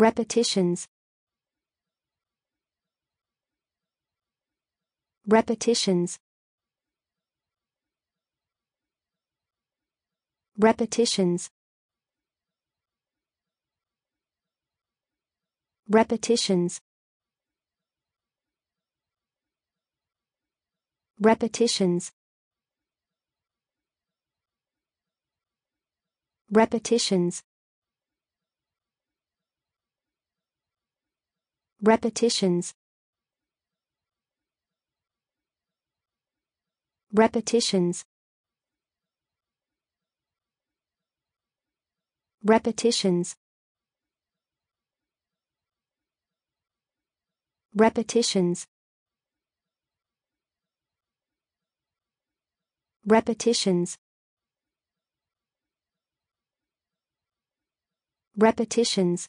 Repetitions Repetitions Repetitions Repetitions Repetitions Repetitions Repetitions Repetitions Repetitions Repetitions Repetitions Repetitions